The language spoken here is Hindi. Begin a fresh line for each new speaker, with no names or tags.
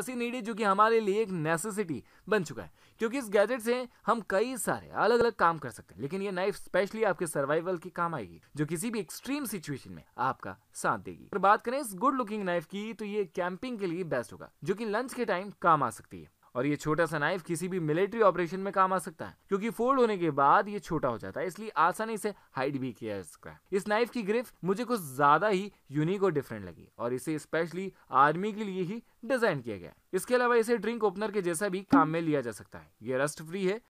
ऐसी नीड है जो कि हमारे लिए एक नेसेसिटी बन चुका है क्योंकि इस गैजेट से हम कई सारे अलग अलग काम कर सकते हैं लेकिन ये नाइफ स्पेशली आपके सर्वाइवल के काम आएगी जो किसी भी एक्सट्रीम सिचुएशन में आपका साथ देगी अगर बात करें इस गुड लुकिंग नाइफ की तो ये कैंपिंग के लिए बेस्ट होगा जो कि लंच के टाइम काम आ सकती है और ये छोटा सा नाइफ किसी भी मिलिट्री ऑपरेशन में काम आ सकता है क्योंकि फोल्ड होने के बाद ये छोटा हो जाता है इसलिए आसानी से हाइड भी किया जा सकता है इस नाइफ की ग्रिफ मुझे कुछ ज्यादा ही यूनिक और डिफरेंट लगी और इसे स्पेशली आर्मी के लिए ही डिजाइन किया गया इसके अलावा इसे ड्रिंक ओपनर के जैसा भी काम में लिया जा सकता है ये रस्ट फ्री है